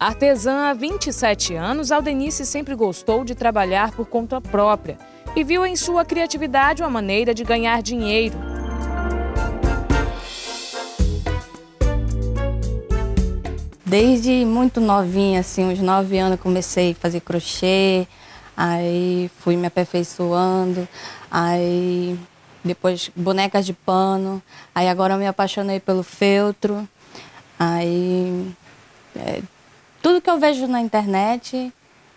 Artesã há 27 anos, Aldenice sempre gostou de trabalhar por conta própria e viu em sua criatividade uma maneira de ganhar dinheiro. Desde muito novinha, assim, uns 9 anos, comecei a fazer crochê, aí fui me aperfeiçoando, aí depois bonecas de pano, aí agora eu me apaixonei pelo feltro, aí é, tudo que eu vejo na internet,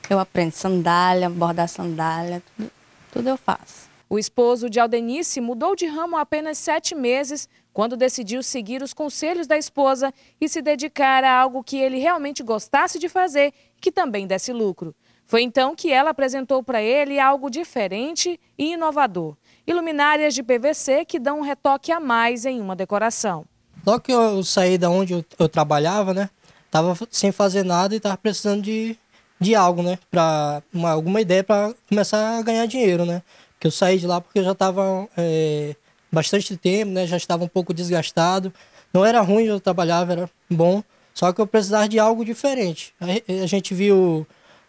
eu aprendo. Sandália, bordar sandália, tudo, tudo eu faço. O esposo de Aldenice mudou de ramo há apenas sete meses, quando decidiu seguir os conselhos da esposa e se dedicar a algo que ele realmente gostasse de fazer e que também desse lucro. Foi então que ela apresentou para ele algo diferente e inovador: iluminárias de PVC que dão um retoque a mais em uma decoração. Logo que eu saí da onde eu, eu trabalhava, né? tava sem fazer nada e tava precisando de, de algo, né? Pra uma, alguma ideia para começar a ganhar dinheiro, né? Que eu saí de lá porque eu já tava é, bastante tempo, né? Já estava um pouco desgastado. Não era ruim, eu trabalhava, era bom. Só que eu precisava de algo diferente. A, a gente viu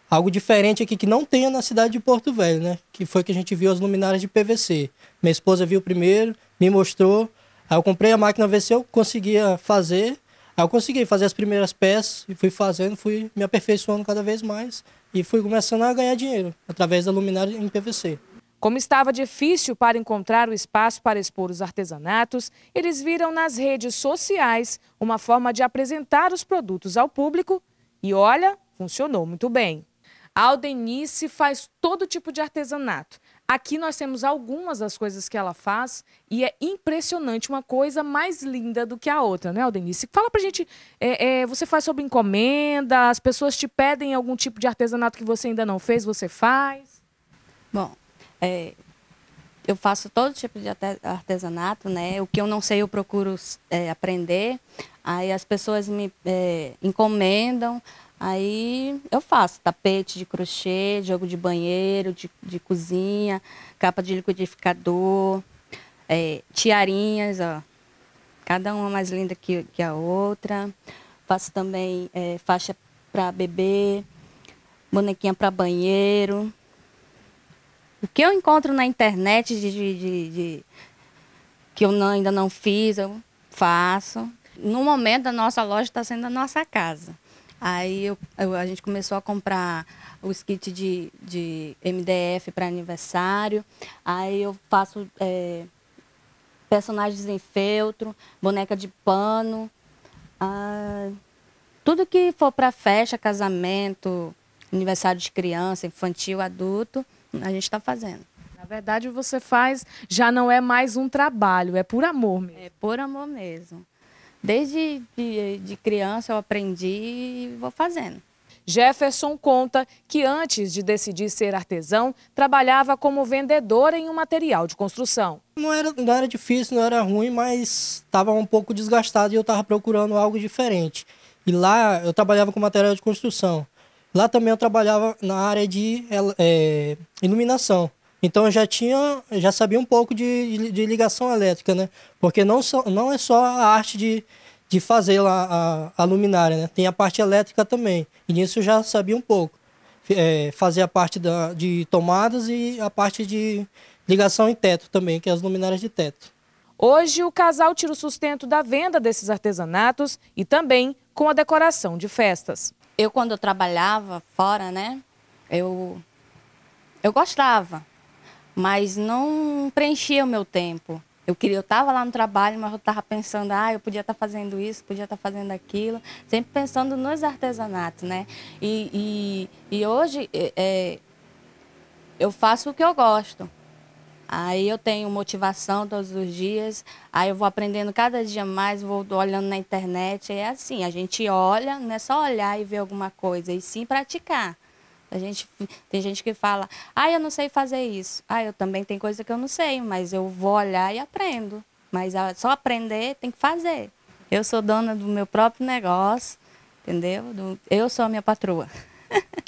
algo diferente aqui que não tenha na cidade de Porto Velho, né? Que foi que a gente viu as luminárias de PVC. Minha esposa viu primeiro, me mostrou. Aí eu comprei a máquina ver se eu conseguia fazer Aí eu consegui fazer as primeiras peças e fui fazendo, fui me aperfeiçoando cada vez mais e fui começando a ganhar dinheiro através da luminária em PVC. Como estava difícil para encontrar o espaço para expor os artesanatos, eles viram nas redes sociais uma forma de apresentar os produtos ao público e olha, funcionou muito bem. A Aldenice faz todo tipo de artesanato, Aqui nós temos algumas das coisas que ela faz e é impressionante, uma coisa mais linda do que a outra, né, Aldenice? Fala pra gente, é, é, você faz sobre encomenda, as pessoas te pedem algum tipo de artesanato que você ainda não fez, você faz? Bom, é, eu faço todo tipo de artesanato, né? O que eu não sei eu procuro é, aprender. Aí as pessoas me é, encomendam, Aí eu faço tapete de crochê, jogo de banheiro, de, de cozinha, capa de liquidificador, é, tiarinhas, ó. Cada uma mais linda que, que a outra. Faço também é, faixa para bebê, bonequinha para banheiro. O que eu encontro na internet de, de, de que eu não, ainda não fiz, eu faço. No momento, a nossa loja está sendo a nossa casa. Aí eu, eu, a gente começou a comprar os kits de, de MDF para aniversário. Aí eu faço é, personagens em feltro, boneca de pano. Ah, tudo que for para festa, casamento, aniversário de criança, infantil, adulto, a gente está fazendo. Na verdade, você faz, já não é mais um trabalho, é por amor mesmo. É por amor mesmo. Desde de, de criança eu aprendi e vou fazendo. Jefferson conta que antes de decidir ser artesão, trabalhava como vendedor em um material de construção. Não era, não era difícil, não era ruim, mas estava um pouco desgastado e eu estava procurando algo diferente. E lá eu trabalhava com material de construção. Lá também eu trabalhava na área de é, iluminação. Então eu já tinha, já sabia um pouco de, de, de ligação elétrica, né? Porque não, so, não é só a arte de, de fazer lá a, a, luminária, né? Tem a parte elétrica também. E nisso eu já sabia um pouco. É, fazer a parte da, de tomadas e a parte de ligação em teto também, que é as luminárias de teto. Hoje o casal tira o sustento da venda desses artesanatos e também com a decoração de festas. Eu quando eu trabalhava fora, né? Eu eu gostava mas não preenchia o meu tempo. Eu queria, eu estava lá no trabalho, mas eu estava pensando, ah, eu podia estar tá fazendo isso, podia estar tá fazendo aquilo, sempre pensando nos artesanatos, né? E, e, e hoje é, é, eu faço o que eu gosto. Aí eu tenho motivação todos os dias, aí eu vou aprendendo cada dia mais, vou olhando na internet. É assim, a gente olha, não é só olhar e ver alguma coisa, e sim praticar. A gente, tem gente que fala, ah, eu não sei fazer isso. Ah, eu também tem coisa que eu não sei, mas eu vou olhar e aprendo. Mas só aprender tem que fazer. Eu sou dona do meu próprio negócio, entendeu? eu sou a minha patroa.